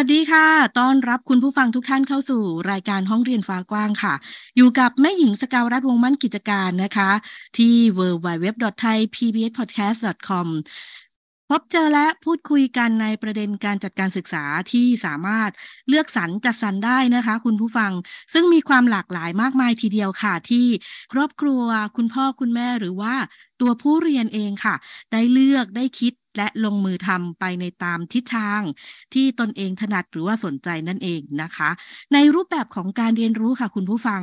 วัสดีค่ะต้อนรับคุณผู้ฟังทุกท่านเข้าสู่รายการห้องเรียนฟ้ากว้างค่ะ อยู่กับแม่หญิงสกาวรัฐวงมั่นกิจการนะคะที่ www.thaipbspodcast.com พบเจอและพูดคุยกันในประเด็นการจัดการศึกษาที่สามารถเลือกสรรจัดสรรได้นะคะคุณผู้ฟังซึ่งมีความหลากหลายมากมายทีเดียวค่ะ ที่ครอบครัวคุณพ่อคุณแม่หรือว่าตัวผู้เรียนเองค่ะ ได้เลือกได้คิดและลงมือทำไปในตามทิศทาง ที่ตนเองถนัดหรือว่าสนใจนั่นเองนะคะ ในรูปแบบของการเรียนรู้ค่ะคุณผู้ฟัง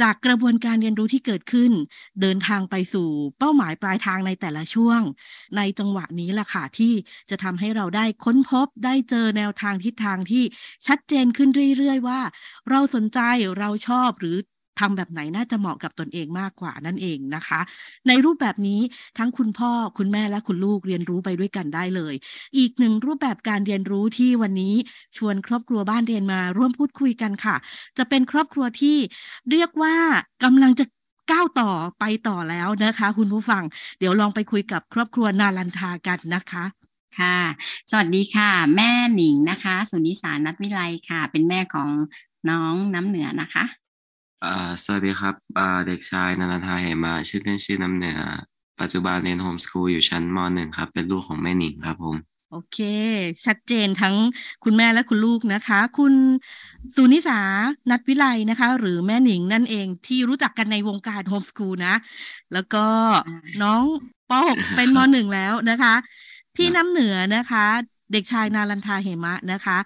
จากกระบวนการเรียนรู้ที่เกิดขึ้น เดินทางไปสู่เป้าหมายปลายทางในแต่ละช่วง ในจังหวะนี้ล่ะค่ะที่จะทำให้เราได้ค้นพบได้เจอแนวทางทิศทางที่ชัดเจนขึ้นเรื่อยๆว่า เราสนใจเราชอบหรือทำแบบไหนน่าจะเหมาะกับตนเองมากกว่านั่นเองนะคะ ในรูปแบบนี้ทั้งคุณพ่อคุณแม่และคุณลูกเรียนรู้ไปด้วยกันได้เลย อีกหนึ่งรูปแบบการเรียนรู้ที่วันนี้ชวนครอบครัวบ้านเรียนมาร่วมพูดคุยกันค่ะ จะเป็นครอบครัวที่เรียกว่ากำลังจะก้าวต่อไปต่อแล้วนะคะ คุณผู้ฟัง เดี๋ยวลองไปคุยกับครอบครัวนาลันทากันนะคะค่ะ สวัสดีค่ะ แม่หนิงนะคะสุนิสานัทวิไลค่ะ เป็นแม่ของน้องน้ำเหนือนะคะอ่า สวัสดีครับอ่าเด็กชายนันทาเหมาชื่อเล่นชื่อน้ำเหนือ ปัจจุบันเรียนโฮมสคูลอยู่ชั้นมหนึ่งครับ เป็นลูกของแม่หนิงครับผม โอเค ชัดเจนทั้งคุณแม่และคุณลูกนะคะ คุณสุนิสานัทวิไลนะคะ หรือแม่หนิงนั่นเองที่รู้จักกันในวงการโฮมสคูลนะ แล้วก็น้องป .6 เป็นม .1 แล้วนะคะพี่น้ำเหนือนะคะ เด็กชายนารันทาเหมะนะคะ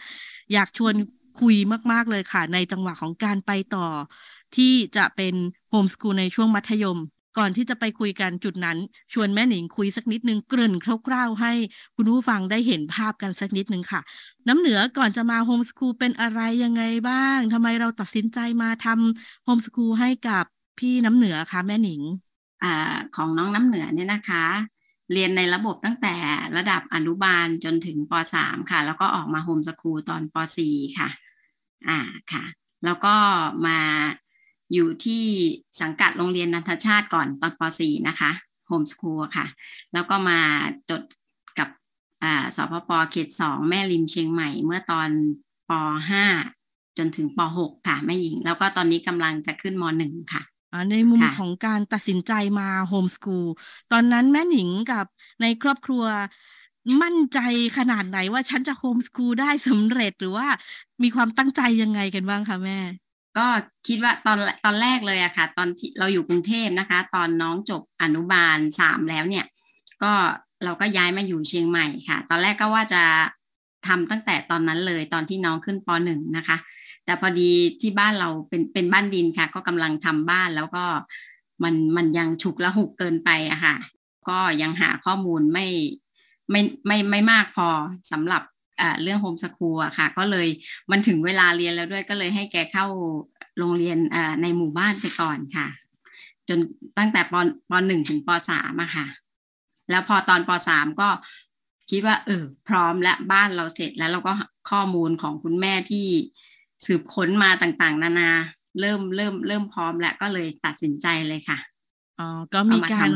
อยากชวนคุยมากๆ เลยค่ะในจังหวะของการไปต่อที่จะเป็นโฮมสกูลในช่วงมัธยม ก่อนที่จะไปคุยกันจุดนั้น ชวนแม่หนิงคุยสักนิดนึงเกริ่น คร่าวๆให้ คุณผู้ฟังได้เห็นภาพกันสักนิดนึงค่ะ น้ำเหนือก่อนจะมาโฮมสกูลเป็นอะไรยังไงบ้างทำไมเราตัดสินใจมาทำโฮมสกูลให้กับพี่น้ำเหนือคะแม่หนิงอของน้องน้ำเหนือเนี่ยนะคะ เรียนในระบบตั้งแต่ระดับอนุบาลจนถึงป .3 ค่ะ แล้วก็ออกมาโฮมสกูลตอนป .4 ค่ะ อ่าค่ะ แล้วก็มาอยู่ที่สังกัดโรงเรียนนันทชาติก่อนตอนป .4 นะคะโฮมสคูลค่ะ แล้วก็มาจดกับสพปเขตสองแม่ริมเชียงใหม่ เมื่อตอนป .5 จนถึงป .6 ค่ะ แม่หญิง แล้วก็ตอนนี้กำลังจะขึ้นม .1 ค่ะในมุมของการตัดสินใจมาโฮมสกูลตอนนั้นแม่หญิงกับในครอบครัวมั่นใจขนาดไหนว่าฉันจะโฮมสกูลได้สำเร็จหรือว่ามีความตั้งใจยังไงกันบ้างคะแม่ก็คิดว่าตอนตอนแรกเลยอะค่ะ ตอนที่เราอยู่กรุงเทพนะคะ ตอนน้องจบอนุบาลสามแล้วเนี่ย ก็เราก็ย้ายมาอยู่เชียงใหม่ค่ะ ตอนแรกก็ว่าจะทำตั้งแต่ตอนนั้นเลยตอนที่น้องขึ้นปหนึ่งนะคะ แต่พอดีที่บ้านเราเป็นเป็นบ้านดินค่ะ ก็กำลังทำบ้านแล้วก็มันมันยังฉุกละหุกเกินไปอะค่ะก็ยังหาข้อมูลไม่ไม่ไม่ไม่มากพอสำหรับเรื่องโฮมสคูลอะค่ะ ก็เลยมันถึงเวลาเรียนแล้วด้วย ก็เลยให้แกเข้าโรงเรียนในหมู่บ้านไปก่อนค่ะ จนตั้งแต่ปปหนึ่งถึงปสามอะค่ะ แล้วพอตอนปสามก็คิดว่า เออ พร้อมและบ้านเราเสร็จ แล้วเราก็ข้อมูลของคุณแม่ที่สืบค้นมาต่างๆ นานา เริ่มเริ่มเริ่มพร้อมแล้วก็เลยตัดสินใจเลยค่ะอ๋อก็มีการ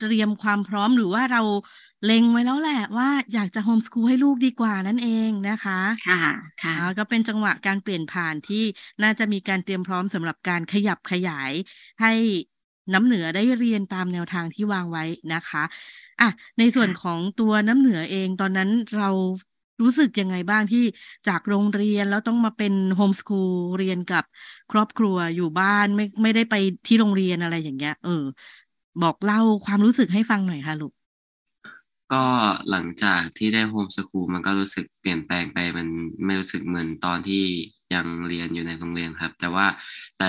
เตรียมความพร้อมหรือว่าเราเล็งไว้แล้วแหละว่าอยากจะโฮมสกูลให้ลูกดีกว่านั่นเองนะคะ ค่ะ ค่ะก็เป็นจังหวะการเปลี่ยนผ่านที่น่าจะมีการเตรียมพร้อมสำหรับการขยับขยาย ให้น้ำเหนือได้เรียนตามแนวทางที่วางไว้นะคะอ่ะในส่วนของตัวน้ำเหนือเองตอนนั้นเรารู้สึกยังไงบ้างที่จากโรงเรียนแล้วต้องมาเป็นโฮมสคูลเรียนกับครอบครัวอยู่บ้านไม่ไม่ได้ไปที่โรงเรียนอะไรอย่างเงี้ยเออ บอกเล่าความรู้สึกให้ฟังหน่อยค่ะลูกก็หลังจากที่ได้โฮมสคูลมันก็รู้สึกเปลี่ยนแปลงไปมันไม่รู้สึกเหมือนตอนที่ยังเรียนอยู่ในโรงเรียนครับ แต่ว่า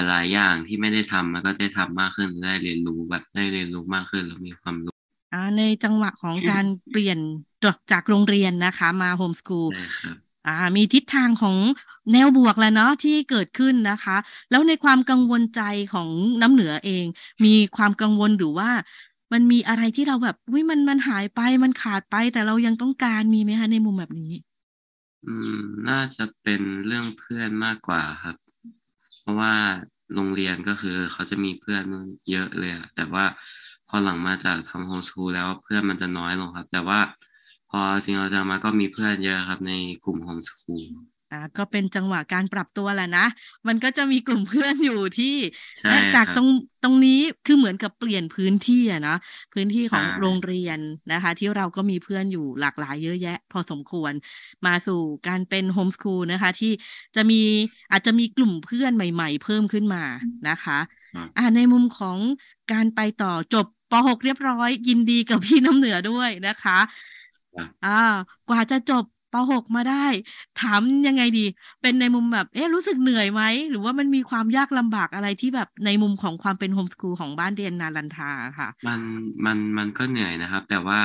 หลายๆอย่างที่ไม่ได้ทำมันก็ได้ทำมากขึ้นได้เรียนรู้แบบได้เรียนรู้มากขึ้นแล้วมีความรู้อ่า ในจังหวะของการเปลี่ยนจากจากโรงเรียนนะคะมาโฮมสคูลใช่ครับอ่า มีทิศทางของแนวบวกแล้วเนาะที่เกิดขึ้นนะคะ แล้วในความกังวลใจของน้ำเหนือเอง มีความกังวลหรือว่ามันมีอะไรที่เราแบบอุ้ยมันมันหายไปมันขาดไปแต่เรายังต้องการมีไหมคะในมุมแบบนี้ อืมน่าจะเป็นเรื่องเพื่อนมากกว่าครับ เพราะว่าโรงเรียนก็คือเขาจะมีเพื่อนเยอะเลยแต่ว่าพอหลังมาจากทำโฮมสคูลแล้วเพื่อนมันจะน้อยลงครับ แต่ว่า พอจริงเราจะมาก็มีเพื่อนเยอะครับในกลุ่มโฮมสคูลอ่าก็เป็นจังหวะการปรับตัวแหละนะ มันก็จะมีกลุ่มเพื่อนอยู่ที่ใช่จากตรงตรงนี้ คือเหมือนกับเปลี่ยนพื้นที่อะนะพื้นที่ของโรงเรียนนะคะ ที่เราก็มีเพื่อนอยู่หลากหลายเยอะแยะ พอสมควร มาสู่การเป็นโฮมสคูลนะคะที่จะมีอาจจะมีกลุ่มเพื่อนใหม่ๆ เพิ่มขึ้นมานะคะ อ่าในมุมของการไปต่อจบป .6 เรียบร้อย ยินดีกับพี่น้ำเหนือด้วยนะคะ อ่า กว่าจะจบปหกมาได้ถามยังไงดี เป็นในมุมแบบ เอ๊ะรู้สึกเหนื่อยไหมหรือว่ามันมีความยากลำบากอะไรที่แบบในมุมของความเป็นโฮมสกูลของบ้านเรียนนารันทาค่ะ มันมันมันก็เหนื่อยนะครับ แต่ว่า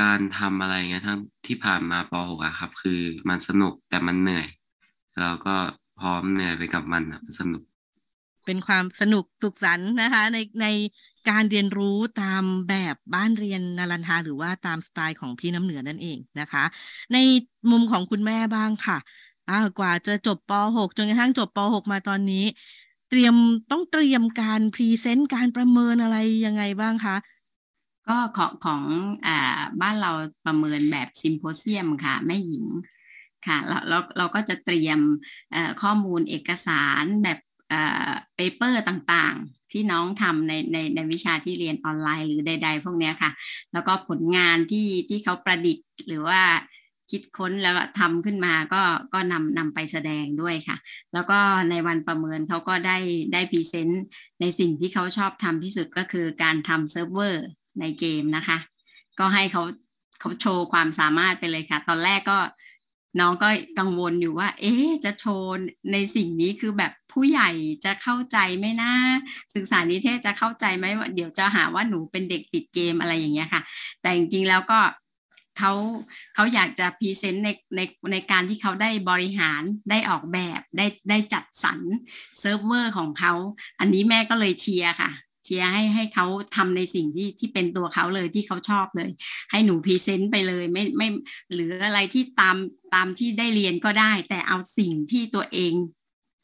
การทำอะไรเงี้ยทั้งที่ผ่านมาปหกอะครับ คือ มันสนุกแต่มันเหนื่อยเราก็พร้อมเหนื่อยไปกับมันอะสนุก เป็นความสนุกสุขสันต์นะคะ ในในการเรียนรู้ตามแบบบ้านเรียนนารันทาหรือว่าตามสไตล์ของพี่น้ำเหนือนั่นเองนะคะ ในมุมของคุณแม่บ้างค่ะะกว่าจะจบป .6 จนกระทั่งจบป .6 มาตอนนี้ เตรียมต้องเตรียมการพรีเซนต์การประเมินอะไรยังไงบ้างคะ ก็ของของอ่าบ้านเราประเมินแบบซิมโพเซียมค่ะแม่หญิงค่ะ เราเราก็จะเตรียมข้อมูลเอกสารแบบเปเปอร์ต่างๆ ที่น้องทำในในในวิชาที่เรียนออนไลน์หรือใด ๆ พวกนี้ค่ะ แล้วก็ผลงานที่ที่เขาประดิษฐ์ หรือว่าคิดค้นแล้วทำขึ้นมาก็ก็นำนำไปแสดงด้วยค่ะ แล้วก็ในวันประเมินเขาก็ได้ได้พรีเซนต์ในสิ่งที่เขาชอบทำที่สุดก็คือการทำเซิร์ฟเวอร์ในเกมนะคะ ก็ให้เขาเขาโชว์ความสามารถไปเลยค่ะ ตอนแรกก็น้องก็กังวลอยู่ว่า เอ๊จะโชว์ในสิ่งนี้คือแบบผู้ใหญ่จะเข้าใจไหมนะ ศึกษานิเทศจะเข้าใจไหม เดี๋ยวจะหาว่าหนูเป็นเด็กติดเกมอะไรอย่างเงี้ยค่ะ แต่จริงๆแล้วก็เขาเขาอยากจะพรีเซนต์ในในในการที่เขาได้บริหาร ได้ออกแบบ ได้ได้จัดสรรเซิร์ฟเวอร์ของเขา อันนี้แม่ก็เลยเชียร์ค่ะชียร์ให้ให้เขาทำในสิ่งที่ที่เป็นตัวเขาเลยที่เขาชอบเลย ให้หนูพรีเซนต์ไปเลยไม่ไม่หรืออะไรที่ตามตามที่ได้เรียนก็ได้ แต่เอาสิ่งที่ตัวเอง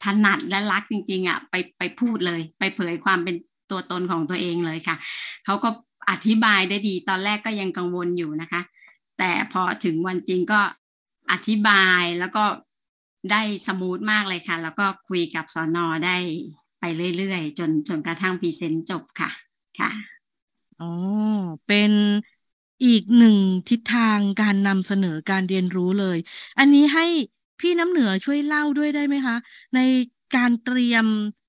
ถนัดและรักจริงๆอ่ะไปไปพูดเลย ไปเผยความเป็นตัวตนของตัวเองเลยค่ะเขาก็อธิบายได้ดี ตอนแรกก็ยังกังวลอยู่นะคะ แต่พอถึงวันจริงก็อธิบายแล้วก็ได้สมูทมากเลยค่ะ แล้วก็คุยกับสอนอได้ไปเรื่อยๆ จนจนกระทั่งพรีเซนต์จบค่ะค่ะ อ๋อ เป็นอีกหนึ่งทิศทางการนำเสนอการเรียนรู้เลย อันนี้ให้พี่น้ำเหนือช่วยเล่าด้วยได้ไหมคะ ในการเตรียม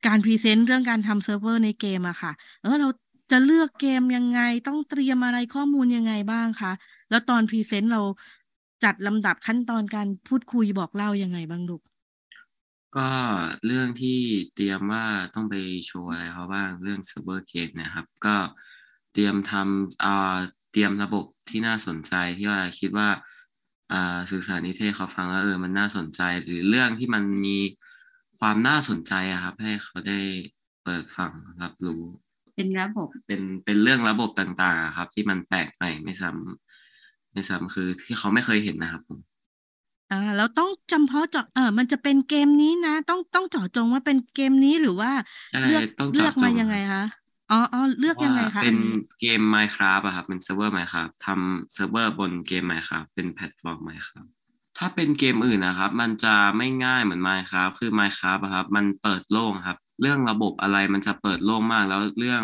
การพรีเซนต์เรื่องการทำเซิร์ฟเวอร์ในเกมอะค่ะเออเราจะเลือกเกมยังไงต้องเตรียมอะไรข้อมูลยังไงบ้างคะ แล้วตอนพรีเซนต์เราจัดลำดับขั้นตอนการพูดคุยบอกเล่ายังไงบ้างลูกก็เรื่องที่เตรียมว่าต้องไปโชว์อะไรเขาบ้างเรื่องเซิร์ฟเวอร์เกมนะครับ ก็เตรียมทำอ่าเตรียมระบบที่น่าสนใจที่ว่าคิดว่าอ่าสื่อสารนิเทศเขาฟังแล้วเออมันน่าสนใจ หรือเรื่องที่มันมีความน่าสนใจอะครับ ให้เขาได้เปิดฟังรับรู้ เป็นระบบเป็นเป็นเรื่องระบบต่าง ๆ ครับ ที่มันแปลกใหม่ไม่ซ้ำไม่ซ้ำคือที่เขาไม่เคยเห็นนะครับผมอ่าแล้วต้องจำเพาะเจาะเออมันจะเป็นเกมนี้นะ ต้องต้องเจาะจงว่าเป็นเกมนี้หรือว่าใช่เลือกต้องเลือจาะกมายังไงคะอ๋ออ๋อเลือกยังไงคะ เป็ันนี้เกม Minecraft อะครับเป็นเซิร์ฟเวอร์ Minecraft ทำเซิร์ฟเวอร์บนเกม Minecraft เป็นแพลตฟอร์ม Minecraft ถ้าเป็นเกมอื่นนะครับ มันจะไม่ง่ายเหมือน Minecraft คือ Minecraft อะครับมันเปิดโล่งครับ เรื่องระบบอะไรมันจะเปิดโล่งมาก แล้วเรื่อง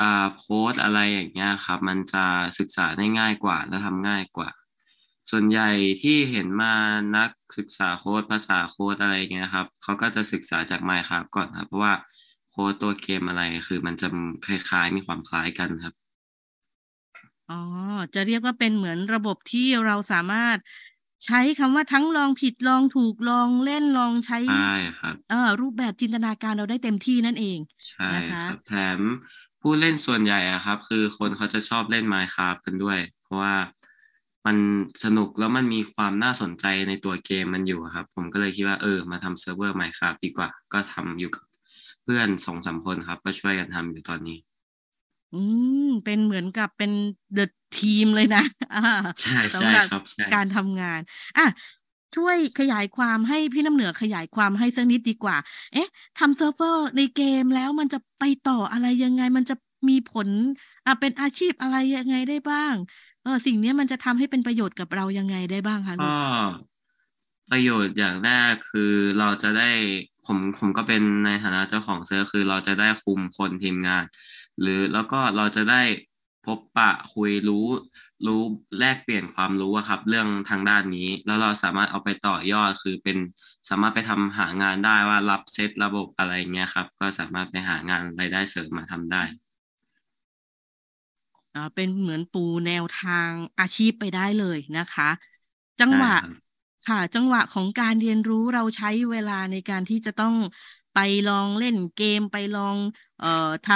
อ่าโค้ดอะไรอย่างเงี้ยครับ มันจะศึกษาได้ง่ายกว่าและทำง่ายกว่าส่วนใหญ่ที่เห็นมานักศึกษาโค้ดภาษาโค้ดอะไรเงี้ยครับ เขาก็จะศึกษาจากไม n e c r a f ก่อนครับเพราะว่าโค้ดตัวเกมอะไรคือมันจะคล้ายๆ มีความคล้ายกันครับ อ๋อ จะเรียกว่าเป็นเหมือนระบบที่เราสามารถใช้คำว่าทั้งลองผิดลองถูก ลองเล่นลองใช้ใช่ครับเอ่อรูปแบบจินตนาการเราได้เต็มที่นั่นเองใช่นะคะครับ แถมผู้เล่นส่วนใหญ่อะครับ คือคนเขาจะชอบเล่น Minecraft กันด้วย เพราะว่ามันสนุกแล้วมันมีความน่าสนใจในตัวเกมมันอยู่ครับ ผมก็เลยคิดว่าเออมาทำเซิร์ฟเวอร์ใหม่ c r a ดีกว่า ก็ทำอยู่กับ เพื่อนสองสามคนครับก็ช่วยกันทำอยู่ตอนนี้ อืมเป็นเหมือนกับเป็นเดอะทีมเลยนะใช่ใช่ครับการทำงานอ่ะช่วยขยายความให้พี่น้ำเหนือขยายความให้สักนิดดีกว่า เอ๊ะทำเซิร์ฟเวอร์ ในเกมแล้วมันจะไปต่ออะไรยังไงมันจะมีผลอ่ะเป็นอาชีพอะไรยังไงได้บ้างออสิ่งเนี้ยมันจะทำให้เป็นประโยชน์กับเรายังไงได้บ้างคะก็ประโยชน์อย่างแรกคือเราจะได้ผมผมก็เป็นในฐานะเจ้าของเซอร์คือเราจะได้คุมคนทีมงานหรือแล้วก็เราจะได้พบปะคุยรู้รู้แลกเปลี่ยนความรู้อะครับเรื่องทางด้านนี้แล้วเราสามารถเอาไปต่อยอดคือเป็นสามารถไปทำหางานได้ว่ารับเซตระบบอะไรเงี้ยครับ ก็สามารถไปหางานรายได้เสริมมาทำได้เป็นเหมือนปูแนวทางอาชีพไปได้เลยนะคะ จังหวะค่ะ จังหวะของการเรียนรู้เราใช้เวลาในการที่จะต้องไปลองเล่นเกมไปลอง เอ่อท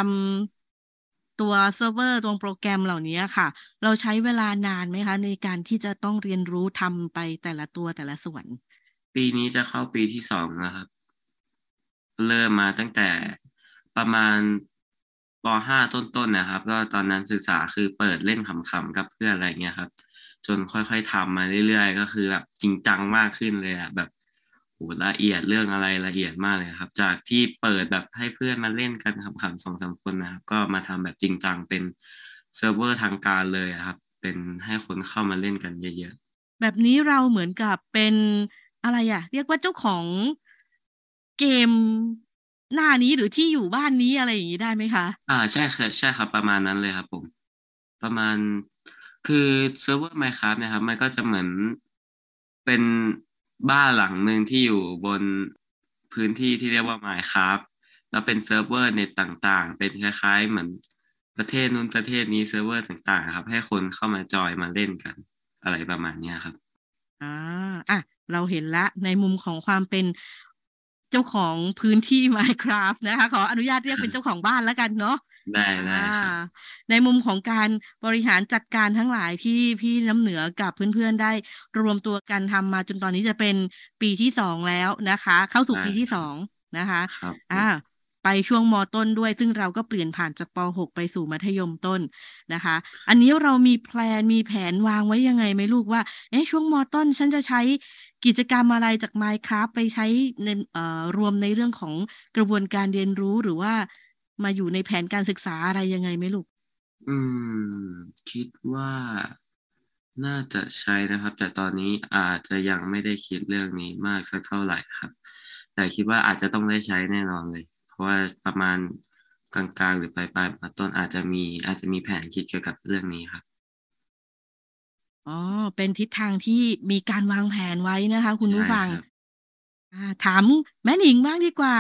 ำตัวเซิร์ฟเวอร์ตัวโปรแกรมเหล่านี้ค่ะ เราใช้เวลานานไหมคะ ในการที่จะต้องเรียนรู้ทำไปแต่ละตัวแต่ละส่วนปีนี้จะเข้าปีที่สองแล้วครับเริ่มมาตั้งแต่ประมาณปห้าต้นๆนะครับ ก็ตอนนั้นศึกษาคือเปิดเล่นขำๆกับเพื่อนอะไรเงี้ยครับ จนค่อยๆทำมาเรื่อยๆก็คือแบบจริงจังมากขึ้นเลยอะแบบโหละเอียดเรื่องอะไรละเอียดมากเลยครับ จากที่เปิดแบบให้เพื่อนมาเล่นกันขำๆสองสามคนนะครับ ก็มาทำแบบจริงจังเป็นเซิร์ฟเวอร์ทางการเลยครับ เป็นให้คนเข้ามาเล่นกันเยอะๆแบบนี้เราเหมือนกับเป็นอะไรอะเรียกว่าเจ้าของเกมหน้านี้หรือที่อยู่บ้านนี้อะไรอย่างนี้ได้ไหมคะ อ่า ใช่ครับใช่ครับ ประมาณนั้นเลยครับผมประมาณคือเซิร์ฟเวอร์ไมค์ครับนะครับมันก็จะเหมือนเป็นบ้านหลังหนึ่งที่อยู่บนพื้นที่ที่เรียกว่าไมค์ครับแล้วเป็นเซิร์ฟเวอร์ในตต่างๆ เป็นคล้าย ๆ เหมือนประเทศนู้นประเทศนี้เซิร์ฟเวอร์ต่างๆ ครับ ให้คนเข้ามาจอยมาเล่นกัน อะไรประมาณเนี้ยครับอ่าอ่ะ เราเห็นละในมุมของความเป็นเจ้าของพื้นที่ Minecraft นะคะ ขออนุญาตเรียกเป็นเจ้าของบ้านแล้วกันเนาะได้ได้ในมุมของการบริหารจัดการทั้งหลายที่พี่น้ำเหนือกับเพื่อนๆ ได้รวมตัวกันทำมาจนตอนนี้จะเป็นปีที่สองแล้วนะคะ เข้าสู่ปีที่สองนะคะ ครับอ่าไปช่วงมต้นด้วย ซึ่งเราก็เปลี่ยนผ่านจากป .6 ไปสู่มัธยมต้นนะคะ อันนี้เรามีแพลนมีแผนวางไว้ยังไงไหมลูกว่าเอ๊ะช่วงมต้น ฉันจะใช้กิจกรรมอะไรจาก Minecraft ไปใช้ในเอ่อรวมในเรื่องของกระบวนการเรียนรู้ หรือว่ามาอยู่ในแผนการศึกษาอะไรยังไงไหมลูก อืม คิดว่าน่าจะใช้นะครับ แต่ตอนนี้อาจจะยังไม่ได้คิดเรื่องนี้มากสักเท่าไหร่ครับ แต่คิดว่าอาจจะต้องได้ใช้แน่นอนเลยว่าประมาณกลางๆหรือปลายๆมาต้นอาจจะมีอาจจะมีแผนคิดเกี่ยวกับเรื่องนี้ครับ อ๋อเป็นทิศทางที่มีการวางแผนไว้นะคะคุณผู้ฟังถามแม่หนิงบ้างดีกว่า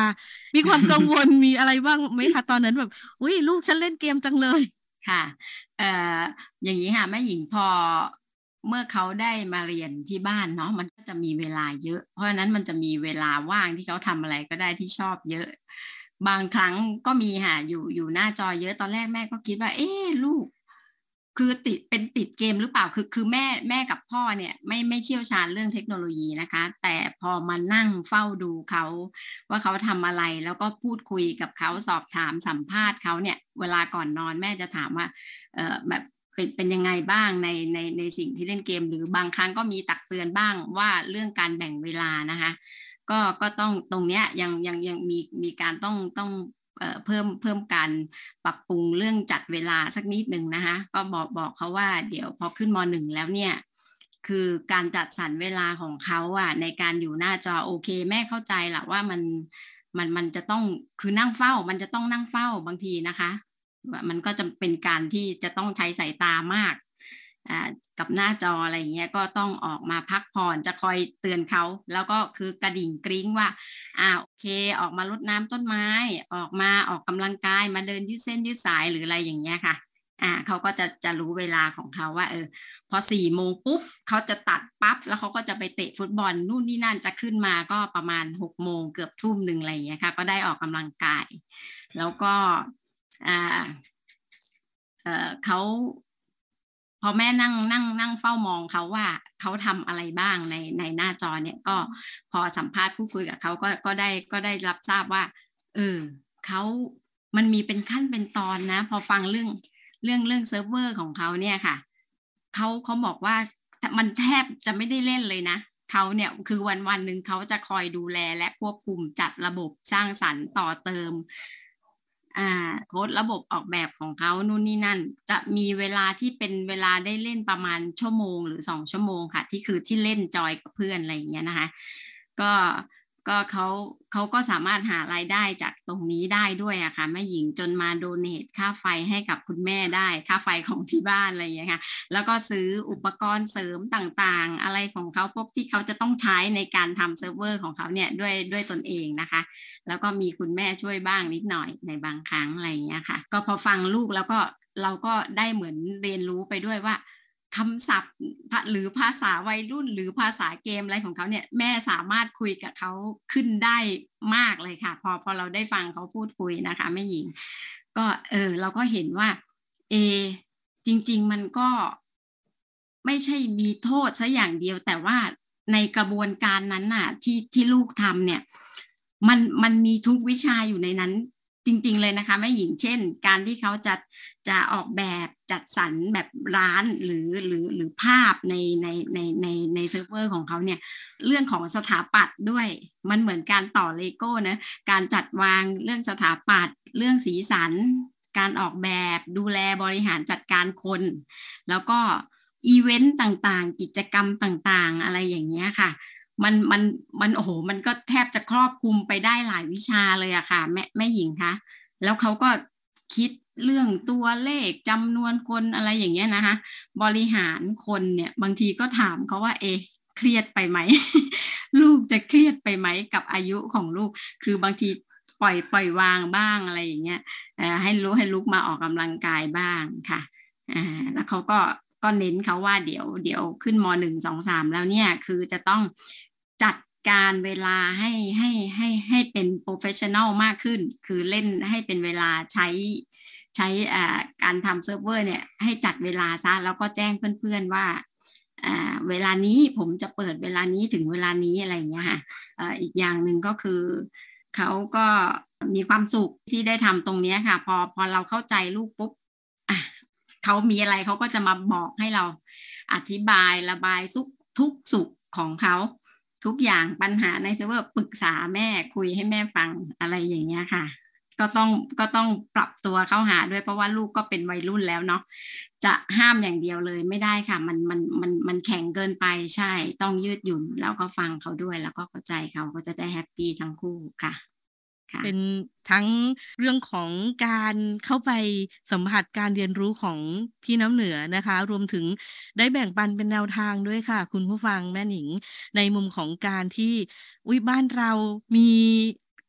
มีความกังวลมีอะไรบ้างไหมคะตอนนั้นแบบ อุ้ยลูกฉันเล่นเกมจังเลย ค่ะ เอ่ออย่างนี้ค่ะ แม่หญิงพอเมื่อเขาได้มาเรียนที่บ้านเนาะมันก็จะมีเวลาเยอะ เพราะฉะนั้นมันจะมีเวลาว่างที่เขาทำอะไรก็ได้ที่ชอบเยอะบางครั้งก็มีค่ะอยู่อยู่หน้าจอเยอะตอนแรกแม่ก็คิดว่า เอ๊ลูก คือติดเป็นติดเกมหรือเปล่าคือคือแม่แม่กับพ่อเนี่ยไม่ไม่เชี่ยวชาญเรื่องเทคโนโลยีนะคะ แต่พอมานั่งเฝ้าดูเขาว่าเขาทำอะไรแล้วก็พูดคุยกับเขาสอบถามสัมภาษณ์เขาเนี่ยเวลาก่อนนอนแม่จะถามว่า เออแบบเป็นเป็นยังไงบ้างในในในสิ่งที่เล่นเกมหรือบางครั้งก็มีตักเตือนบ้างว่าเรื่องการแบ่งเวลานะคะก็ ก็ต้องตรงเนี้ย ยัง ยัง ยัง มี มีการ ต้อง ต้องเพิ่ม เพิ่มการ ปรับปรุงเรื่องจัดเวลา สักนิดหนึ่งนะคะ ก็ บอก บอกเขาว่า เดี๋ยว พอ ขึ้นมหนึ่งแล้ว เนี่ย คือ การจัดสรรเวลา ของเขาอะในการ อยู่ หน้าจอ โอเค แม่ เข้าใจแหละว่า มัน มัน มัน จะ ต้อง คือ นั่ง เฝ้า มัน จะ ต้อง นั่ง เฝ้า บางที นะคะมัน ก็ จะ เป็น การ ที่ จะ ต้อง ใช้ สายตา มากกับหน้าจออะไรเงี้ยก็ต้องออกมาพักผ่อนจะคอยเตือนเขา แล้วก็คือกระดิ่งกริ้งว่าอ่าโอเคออกมาลดน้ำต้นไม้ ออกมาออกกำลังกายมาเดินยืดเส้นยืดสายหรืออะไรอย่างเงี้ยค่ะ อ่าเขาก็จะจะรู้เวลาของเขาว่า เออพอสี่โมงปุ๊บเขาจะตัดปั๊บแล้วเขาก็จะไปเตะฟุตบอลนู่นนี่นั่นจะขึ้นมาก็ประมาณหกโมงเกือบทุ่มหนึ่งอะไรอย่างเงี้ยค่ะก็ได้ออกกำลังกาย แล้วก็อ่าเออเขาพอแม่นั่งนั่งนั่งเฝ้ามองเขาว่าเขาทำอะไรบ้างในในหน้าจอเนี่ยก็พอสัมภาษณ์ผู้คุยกับเขาก็ก็ได้ก็ได้รับทราบว่าเออเขามันมีเป็นขั้นเป็นตอนนะ พอฟังเรื่องเรื่องเรื่องเซิร์ฟเวอร์ของเขาเนี่ยค่ะเขาเขาบอกว่ามันแทบจะไม่ได้เล่นเลยนะเขาเนี่ยคือวันวันหนึ่งเขาจะคอยดูแลและควบคุมจัดระบบสร้างสรรค์ต่อเติมอ่าโค้ดระบบออกแบบของเขานู่นนี่นั่น จะมีเวลาที่เป็นเวลาได้เล่นประมาณชั่วโมงหรือสองชั่วโมงค่ะ ที่คือที่เล่นจอยกับเพื่อน อะไรอย่างเงี้ยนะคะ ก็ก็เขาเขาก็สามารถหารายได้จากตรงนี้ได้ด้วยอะค่ะแม่หญิงจนมาโดเนทค่าไฟให้กับคุณแม่ได้ค่าไฟของที่บ้านอะไรอย่างเงี้ยค่ะแล้วก็ซื้ออุปกรณ์เสริมต่างๆ อะไรของเขาพวกที่เขาจะต้องใช้ในการทำเซิร์ฟเวอร์ของเขาเนี่ยด้วยด้วยตนเองนะคะแล้วก็มีคุณแม่ช่วยบ้างนิดหน่อยในบางครั้งอะไรอย่างเงี้ยค่ะก็พอฟังลูกแล้วก็เราก็ได้เหมือนเรียนรู้ไปด้วยว่าคำศัพท์หรือภาษาวัยรุ่นหรือภาษาเกมอะไรของเขาเนี่ย แม่สามารถคุยกับเขาขึ้นได้มากเลยค่ะ พอพอเราได้ฟังเขาพูดคุยนะคะ แม่หญิง ก็เออเราก็เห็นว่า เอ จริง ๆ มันก็ ไม่ใช่มีโทษซะอย่างเดียวแต่ว่าในกระบวนการนั้นน่ะ ที่ที่ลูกทำเนี่ย มันมันมีทุกวิชาอยู่ในนั้นจริงๆ เลยนะคะแม่หญิงเช่น การที่เขาจะจะออกแบบจัดสรรแบบร้านหรือหรือหรือภาพในในในในในเซิร์ฟเวอร์ของเขาเนี่ย เรื่องของสถาปัตย์ด้วยมันเหมือนการต่อเลโก้นะการจัดวางเรื่องสถาปัตย์เรื่องสีสัน การออกแบบดูแลบริหารจัดการคน แล้วก็อีเวนต์ต่างๆ กิจกรรมต่างๆ อะไรอย่างเงี้ยค่ะมันมันมันโอ้โหมันก็แทบจะครอบคลุมไปได้หลายวิชาเลยอะค่ะแม่แม่หญิงคะแล้วเขาก็คิดเรื่องตัวเลขจำนวนคนอะไรอย่างเงี้ยนะคะบริหารคนเนี่ยบางทีก็ถามเขาว่า เอ๊ะเครียดไปไหมลูกจะเครียดไปไหมกับอายุของลูกคือบางทีปล่อย ปล่อย วางบ้างอะไรอย่างเงี้ยให้รู้ให้ลูกมาออกกำลังกายบ้างค่ะแล้วเขาก็ก็เน้นเขาว่าเดี๋ยวเดี๋ยวขึ้นมหนึ่งสองสามแล้วเนี่ยคือจะต้องจัดการเวลาให้ให้ให้ให้เป็นโปรเฟชชั่นอลมากขึ้น คือเล่นให้เป็นเวลาใช้ใช้การทำเซิร์ฟเวอร์เนี่ยให้จัดเวลาซะแล้วก็แจ้งเพื่อนๆว่า เวลานี้ผมจะเปิดเวลานี้ถึงเวลานี้อะไรอย่างเงี้ยค่ะอีกอย่างหนึ่งก็คือเขาก็มีความสุขที่ได้ทำตรงนี้ค่ะ พอพอเราเข้าใจลูกปุ๊บเขามีอะไรเขาก็จะมาบอกให้เรา อธิบายระบายสุขทุกสุขของเขาทุกอย่างปัญหาในเซิร์ฟเวอร์ปรึกษาแม่คุยให้แม่ฟังอะไรอย่างเงี้ยค่ะ ก็ต้องก็ต้องปรับตัวเข้าหาด้วยเพราะว่าลูกก็เป็นวัยรุ่นแล้วเนาะจะห้ามอย่างเดียวเลยไม่ได้ค่ะ มันมันมันมันแข็งเกินไปใช่ ต้องยืดหยุ่นแล้วก็ฟังเขาด้วย แล้วก็เข้าใจเขาก็จะได้แฮปปี้ทั้งคู่ค่ะเป็นทั้งเรื่องของการเข้าไปสัมผัสการเรียนรู้ของพี่น้ำเหนือนะคะ รวมถึงได้แบ่งปันเป็นแนวทางด้วยค่ะ คุณผู้ฟังแม่หนิง ในมุมของการที่ อุ้ยบ้านเรามี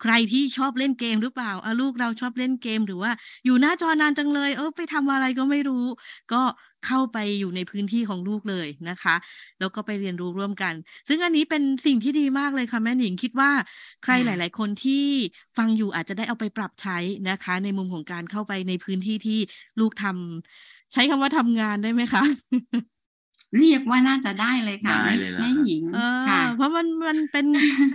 ใครที่ชอบเล่นเกมหรือเปล่าลูกเราชอบเล่นเกมหรือว่าอยู่หน้าจอนานจังเลยเออไปทำอะไรก็ไม่รู้ ก็เข้าไปอยู่ในพื้นที่ของลูกเลยนะคะ แล้วก็ไปเรียนรู้ร่วมกัน ซึ่งอันนี้เป็นสิ่งที่ดีมากเลยค่ะแม่หนิงคิดว่าใครหลาย ๆ คนที่ฟังอยู่อาจจะได้เอาไปปรับใช้นะคะ ในมุมของการเข้าไปในพื้นที่ที่ลูกทำ ใช้คำว่าทำงานได้ไหมคะ เรียกว่าน่าจะได้เลยค่ะแม่หญิงเพราะมันมันเป็น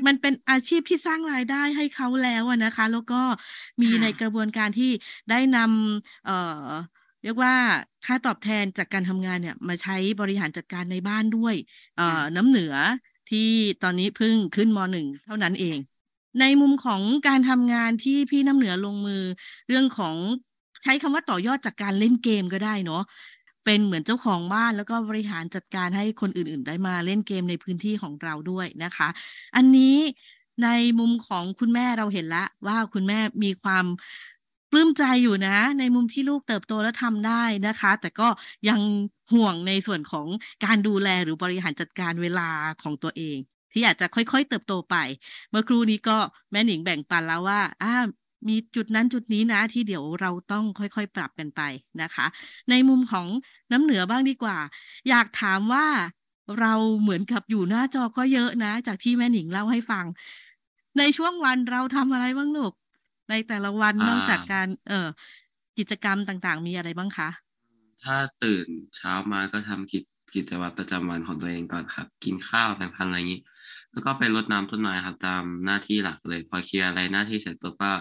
มันเป็นอาชีพที่สร้างรายได้ให้เขาแล้วนะคะ แล้วก็มีในกระบวนการที่ได้นำเอ่อเรียกว่าค่าตอบแทนจากการทำงานเนี่ยมาใช้บริหารจัดการในบ้านด้วย เออน้ำเหนือที่ตอนนี้เพิ่งขึ้นมหนึ่ง เท่านั้นเอง ในมุมของการทำงานที่พี่น้ำเหนือลงมือ เรื่องของใช้คำว่าต่อยอดจากการเล่นเกมก็ได้เนาะเป็นเหมือนเจ้าของบ้านแล้วก็บริหารจัดการให้คนอื่นๆ ได้มาเล่นเกมในพื้นที่ของเราด้วยนะคะ อันนี้ในมุมของคุณแม่เราเห็นละ ว่าคุณแม่มีความปลื้มใจอยู่นะในมุมที่ลูกเติบโตแล้วทำได้นะคะ แต่ก็ยังห่วงในส่วนของการดูแลหรือบริหารจัดการเวลาของตัวเอง ที่อาจจะค่อยๆเติบโตไป เมื่อครู่นี้ก็แม่หนิงแบ่งปันแล้วว่าอ่ามีจุดนั้นจุดนี้นะที่เดี๋ยวเราต้องค่อยๆปรับกันไปนะคะ ในมุมของน้ำเหนือบ้างดีกว่า อยากถามว่าเราเหมือนกับอยู่หน้าจอก็เยอะนะ จากที่แม่หนิงเล่าให้ฟัง ในช่วงวันเราทำอะไรบ้างลูกในแต่ละวันนอกจากการเอ่อกิจกรรมต่างๆ มีอะไรบ้างคะ ถ้าตื่นเช้ามาก็ทำกิจกิจวัตรประจำวันของตัวเองก่อนครับ กินข้าวแปรงฟันอะไรอย่างนี้ แล้วก็ไปรดน้ำต้นไม้ครับตามหน้าที่หลักเลยพอเคลียร์อะไรหน้าที่เสร็จตัวก็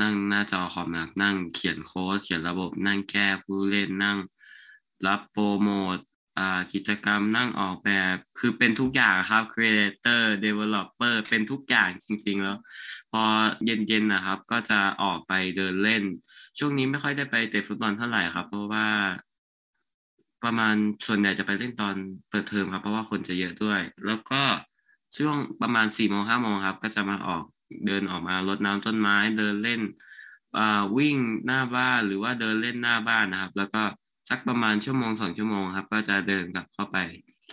นั่งหน้าจอคอมนะนั่งเขียนโค้ดเขียนระบบ นั่งแก้ผู้เล่นนั่ง รับโปรโมทอ่ากิจกรรมนั่งออกแบบคือเป็นทุกอย่างครับครีเอเตอร์เดเวลลอปเปอร์เป็นทุกอย่างจริง ๆ แล้ว พอเย็นๆนะครับ ก็จะออกไปเดินเล่น ช่วงนี้ไม่ค่อยได้ไปเตะฟุตบอลเท่าไหร่ครับ เพราะว่า ประมาณส่วนใหญ่จะไปเล่นตอนเปิดเทอมครับ เพราะว่าคนจะเยอะด้วย แล้วก็ ช่วงประมาณสี่โมงห้าโมงครับก็จะมาออกเดินออกมารดน้ำต้นไม้ เดินเล่นอ่าวิ่งหน้าบ้านหรือว่าเดินเล่นหน้าบ้านนะครับ แล้วก็สักประมาณชั่วโมงสองชั่วโมงครับ ก็จะเดินกลับเข้าไป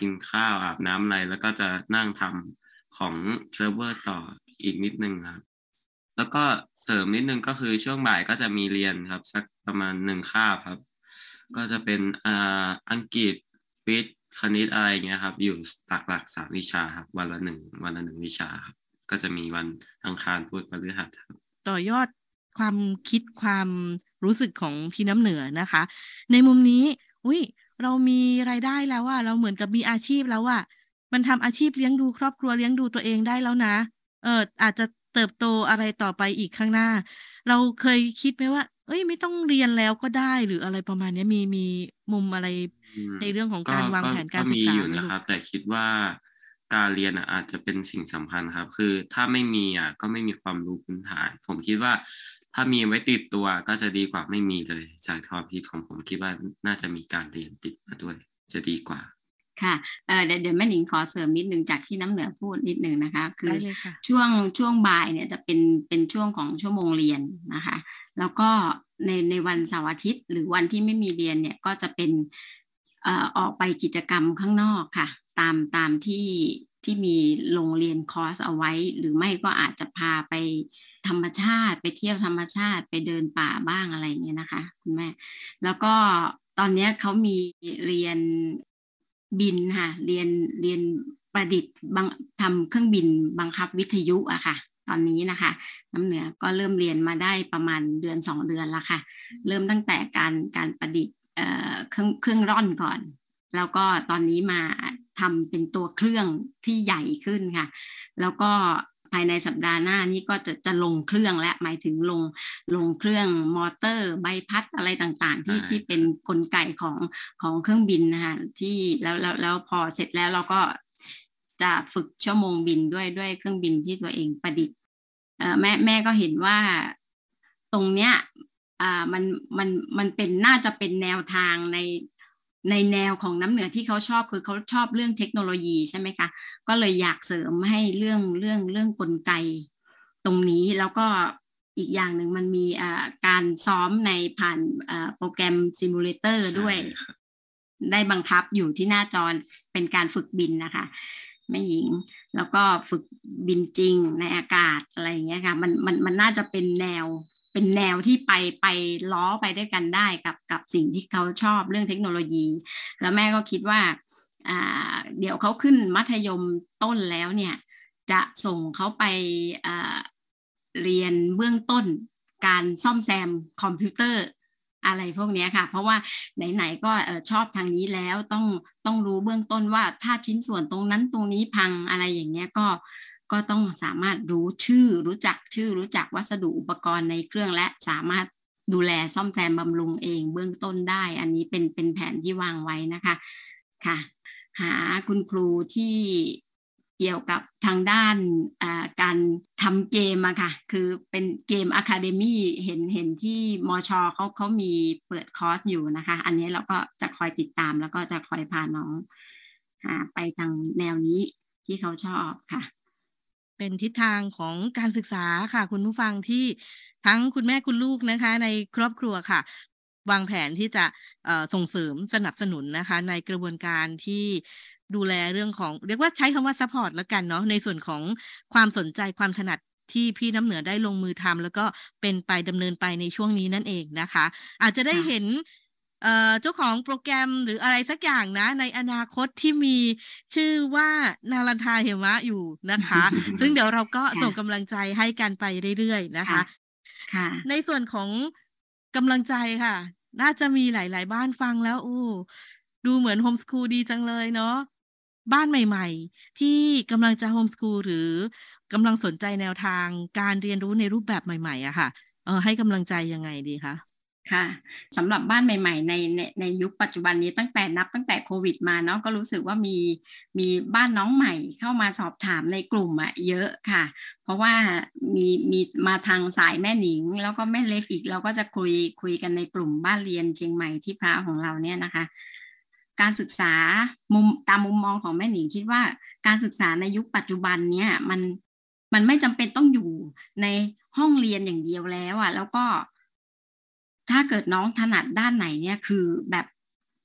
กินข้าวอาบน้ำอะไรแล้วก็จะนั่งทำของเซิร์ฟเวอร์ต่ออีกนิดนึงครับ แล้วก็เสริมนิดนึงก็คือช่วงบ่ายก็จะมีเรียนครับ สักประมาณหนึ่งคาบครับ ก็จะเป็นอ่าอังกฤษวิทย์คณิตอะไรเงี้ยครับอยู่หลักหลักสามวิชาครับวันละหนึ่งวันละหนึ่งวิชาครับก็จะมีวันอังคารพุธพฤหัสครับต่อยอดความคิดความรู้สึกของพี่น้ำเหนือนะคะ ในมุมนี้ อุ้ยเรามีรายได้แล้วว่าเราเหมือนกับมีอาชีพแล้วว่ามันทำอาชีพเลี้ยงดูครอบครัว เลี้ยงดูตัวเองได้แล้วนะเอออาจจะเติบโตอะไรต่อไปอีกข้างหน้า เราเคยคิดไหมว่า เอ้ย ไม่ต้องเรียนแล้วก็ได้ หรืออะไรประมาณนี้มีมีมุมอะไรในเรื่องของการวางแผนการศึกษาอยู่นะครับ แต่คิดว่าการเรียนอาจจะเป็นสิ่งสำคัญครับ คือ ถ้าไม่มีอ่ะก็ไม่มีความรู้พื้นฐาน ผมคิดว่าถ้ามีไว้ติดตัวก็จะดีกว่าไม่มีเลยจากความคิดของผมคิดว่าน่าจะมีการเรียนติดมาด้วย จะดีกว่าค่ะเดี๋ยวเดี๋ยวแม่หนิงขอเสริมนิดนึงจากที่น้ำเหนือพูดนิดนึงนะคะ คือคช่วงช่วงบ่ายเนี่ย จะเป็นเป็นช่วงของชั่วโมงเรียนนะคะ แล้วก็ในในวันเสาร์อาทิตย์หรือวันที่ไม่มีเรียนเนี่ยก็จะเป็นออกไปกิจกรรมข้างนอกค่ะ ตามตามที่ที่มีโรงเรียนคอร์สเอาไว้ หรือไม่ก็อาจจะพาไปธรรมชาติ ไปเที่ยวธรรมชาติไปเดินป่าบ้างอะไรเงี้ยนะคะคุณแม่ แล้วก็ตอนนี้เขามีเรียนบินค่ะเรียนเรียนประดิษฐ์บังทำเครื่องบินบังคับวิทยุอะค่ะตอนนี้นะคะ น้ำเหนือก็เริ่มเรียนมาได้ประมาณเดือนสองเดือนละค่ะเริ่มตั้งแต่การการประดิษฐ์เครื่องเครื่องร่อนก่อนแล้วก็ตอนนี้มาทำเป็นตัวเครื่องที่ใหญ่ขึ้นค่ะ แล้วก็ภายในสัปดาห์หน้านี้ก็จะจะลงเครื่องและ หมายถึงลงลงเครื่องมอเตอร์ ใบพัดอะไรต่างๆ ที่ที่เป็นกลไกของของเครื่องบินนะคะที่แล้วแล้วแล้วพอเสร็จแล้วเราก็จะฝึกชั่วโมงบินด้วยด้วยเครื่องบินที่ตัวเองประดิษฐ์แม่แม่ก็เห็นว่าตรงเนี้ยอ่ามันมันมันเป็นน่าจะเป็นแนวทางในในแนวของน้ำเหนือที่เขาชอบคือเขาชอบเรื่องเทคโนโลยีใช่ไหมคะ ก็เลยอยากเสริมให้เรื่องเรื่องเรื่องกลไก ตรงนี้แล้วก็อีกอย่างหนึ่งมันมีการซ้อมในผ่านโปรแกรมซิมูเลเตอร์ด้วย ได้บังคับอยู่ที่หน้าจอเป็นการฝึกบินนะคะแม่หญิง แล้วก็ฝึกบินจริงในอากาศอะไรอย่างเงี้ยค่ะมันมันมันน่าจะเป็นแนวเป็นแนวที่ไปไปล้อไปด้วยกันได้กับกับสิ่งที่เขาชอบเรื่องเทคโนโลยี แล้วแม่ก็คิดว่าเดี๋ยวเขาขึ้นมัธยมต้นแล้วเนี่ย จะส่งเขาไปเรียนเบื้องต้นการซ่อมแซมคอมพิวเตอร์อะไรพวกนี้ค่ะ เพราะว่าไหนๆก็ชอบทางนี้แล้วต้องต้องรู้เบื้องต้นว่าถ้าชิ้นส่วนตรงนั้นตรงนี้พังอะไรอย่างเงี้ยก็ก็ต้องสามารถรู้ชื่อ รู้จักชื่อรู้จักวัสดุอุปกรณ์ในเครื่อง และสามารถดูแลซ่อมแซมบำรุงเองเบื้องต้นได้ อันนี้เป็นเป็นแผน ที่วางไว้นะคะ ค่ะ หาคุณครูที่เกี่ยวกับทางด้านการทำเกมอะค่ะ คือเป็นเกมอะคาเดมี่เห็นเห็นที่มอชอเขาเขามีเปิดคอร์สอยู่นะคะ อันนี้เราก็จะคอยติดตาม แล้วก็จะคอยพาน้องไปทางแนวนี้ที่เขาชอบค่ะเป็นทิศทางของการศึกษาค่ะคุณผู้ฟังที่ทั้งคุณแม่คุณลูกนะคะ ในครอบครัวค่ะ วางแผนที่จะส่งเสริมสนับสนุนนะคะ ในกระบวนการที่ดูแลเรื่องของ เรียกว่าใช้คำว่าซัพพอร์ตแล้วกันเนาะในส่วนของความสนใจความถนัดที่พี่น้ำเหนือได้ลงมือทำแล้วก็เป็นไปดำเนินไปในช่วงนี้นั่นเองนะคะ อาจจะได้เห็นเอ่อจ้าของโปรแกรมหรืออะไรสักอย่างนะ ในอนาคตที่มีชื่อว่านารันทาเหมะอยู่นะคะ ซึ่งเดี๋ยวเราก็ส่งกำลังใจให้กันไปเรื่อยๆนะคะ ค่ะ ในส่วนของกำลังใจค่ะ น่าจะมีหลาย ๆ บ้านฟังแล้วโอ้ดูเหมือนโฮมสคูลดีจังเลยเนาะบ้านใหม่ๆ ที่กำลังจะโฮมสคูลหรือกำลังสนใจแนวทางการเรียนรู้ในรูปแบบใหม่ ๆอะค่ะเออให้กำลังใจยังไงดีคะค่ะสำหรับบ้านใหม่ๆในในในยุคปัจจุบันนี้ตั้งแต่นับตั้งแต่โควิดมาเนาะก็รู้สึกว่ามีมีบ้านน้องใหม่เข้ามาสอบถามในกลุ่มอะเยอะค่ะ เพราะว่ามีมีมาทางสายแม่หนิง แล้วก็แม่เล็กอีกเราก็จะคุยคุยกันในกลุ่มบ้านเรียนเชียงใหม่ที่พราของเราเนี่ยนะคะ การศึกษามุมตามมุมมองของแม่หนิง คิดว่าการศึกษาในยุคปัจจุบันเนี่ยมันมันไม่จำเป็นต้องอยู่ในห้องเรียนอย่างเดียวแล้วอะ่ะ แล้วก็ถ้าเกิดน้องถนัดด้านไหนเนี่ย คือแบบ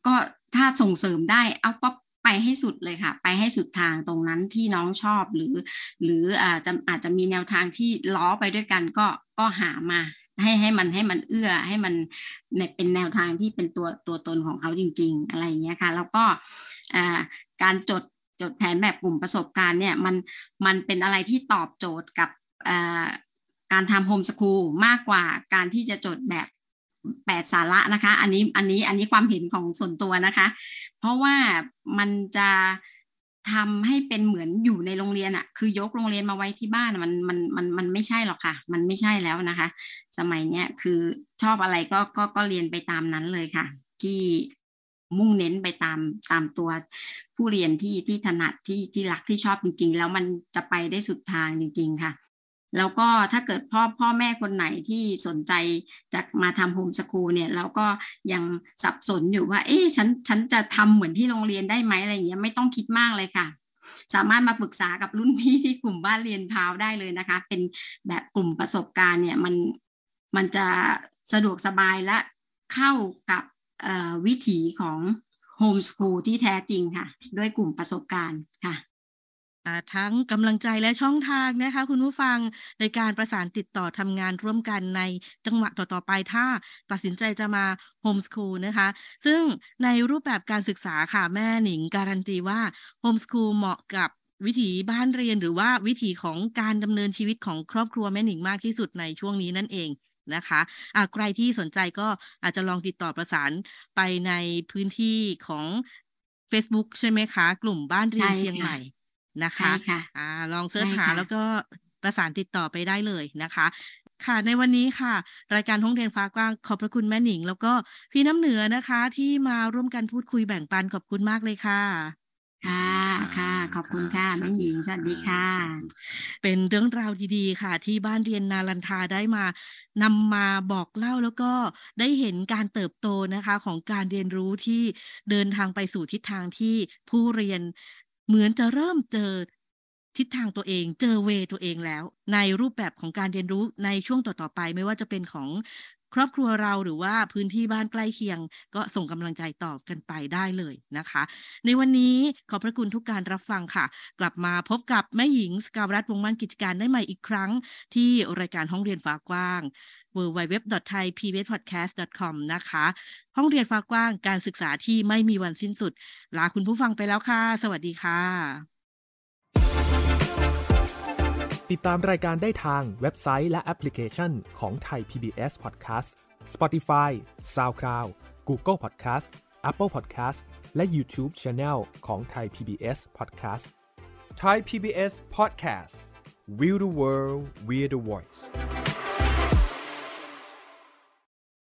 ก็ถ้าส่งเสริมได้ เอาก็ไปให้สุดเลยค่ะ ไปให้สุดทางตรงนั้นที่น้องชอบ หรือ หรืออาจจะอาจจะมีแนวทางที่ล้อไปด้วยกันก็ก็หามา ให้ให้มันให้มันเอื้อให้มันเป็นแนวทางที่เป็นตัวตัวตนของเขาจริง ๆ อะไรอย่างเงี้ยค่ะ แล้วก็การจดจดแผนแบบกลุ่มประสบการณ์เนี่ยมันมันเป็นอะไรที่ตอบโจทย์กับการทำโฮมสคูลมากกว่าการที่จะจดแบบแปดสาระนะคะ อันนี้อันนี้อันนี้ความเห็นของส่วนตัวนะคะ เพราะว่ามันจะทำให้เป็นเหมือนอยู่ในโรงเรียนอะคือยกโรงเรียนมาไว้ที่บ้านมันมันมันมันไม่ใช่หรอกค่ะ มันไม่ใช่แล้วนะคะ สมัยเนี้ยคือชอบอะไรก็ก็ก็เรียนไปตามนั้นเลยค่ะ ที่ มุ่งเน้นไปตามตามตัวผู้เรียนที่ที่ถนัดที่ที่รักที่ชอบจริงๆ แล้วมันจะไปได้สุดทางจริงๆ ค่ะแล้วก็ถ้าเกิดพ่อพ่อแม่คนไหนที่สนใจจะมาทำโฮมสกูลเนี่ยเราก็ยังสับสนอยู่ว่า เอ๊ะฉันฉันจะทำเหมือนที่โรงเรียนได้ไหมอะไรเงี้ยไม่ต้องคิดมากเลยค่ะ สามารถมาปรึกษากับรุ่นพี่ที่กลุ่มบ้านเรียนพาวได้เลยนะคะ เป็นแบบกลุ่มประสบการณ์เนี่ยมันมันจะสะดวกสบายและเข้ากับวิถีของโฮมสกูลที่แท้จริงค่ะ ด้วยกลุ่มประสบการณ์ทั้งกำลังใจและช่องทางนะคะคุณผู้ฟังในการประสานติดต่อทำงานร่วมกันในจังหวะต่อๆไปถ้าตัดสินใจจะมาโฮมสคูลนะคะ ซึ่งในรูปแบบการศึกษาค่ะ แม่หนิงการันตีว่าโฮมสคูลเหมาะกับวิถีบ้านเรียนหรือว่าวิถีของการดำเนินชีวิตของครอบครัวแม่หนิงมากที่สุดในช่วงนี้นั่นเองนะคะะใครที่สนใจก็อาจจะลองติดต่อประสานไปในพื้นที่ของ Facebook ใช่ไหมคะ กลุ่มบ้านเรียนเชียงใหม่นะคะคะ อ่า ลองเสิร์ชหาแล้วก็ประสานติดต่อไปได้เลยนะคะ ค่ะ ในวันนี้ค่ะ รายการห้องเรียนฟ้ากว้าง ขอบพระคุณแม่หนิง แล้วก็พี่น้ำเหนือนะคะ ที่มาร่วมกันพูดคุยแบ่งปันขอบคุณมากเลยค่ะ ค่ะค่ะ ขอบคุณค่ะ แม่หญิงสวัสดีค่ะ เป็นเรื่องราวดีๆ ค่ะ ที่บ้านเรียนนาลันทาได้มานำมาบอกเล่าแล้วก็ได้เห็นการเติบโตนะคะ ของการเรียนรู้ที่เดินทางไปสู่ทิศทางที่ผู้เรียนเหมือนจะเริ่มเจอทิศทางตัวเองเจอเวตัวเองแล้ว ในรูปแบบของการเรียนรู้ในช่วงต่อๆไป ไม่ว่าจะเป็นของครอบครัวเราหรือว่าพื้นที่บ้านใกล้เคียง ก็ส่งกำลังใจต่อกันไปได้เลยนะคะ ในวันนี้ขอบพระคุณทุกการรับฟังค่ะ กลับมาพบกับแม่หญิงสกาวรัตวงมั่นกิจการได้ใหม่อีกครั้ง ที่รายการห้องเรียนฟ้ากว้าง www.thaipbspodcast.com นะคะ ห้องเรียนฟ้ากว้าง การศึกษาที่ไม่มีวันสิ้นสุด ลาคุณผู้ฟังไปแล้วค่ะ สวัสดีค่ะ ติดตามรายการได้ทางเว็บไซต์และแอปพลิเคชันของไทย PBS Podcast Spotify SoundCloud Google Podcast Apple Podcast และ YouTube Channel ของไทย PBS Podcast Thai PBS Podcast We the World We the Voice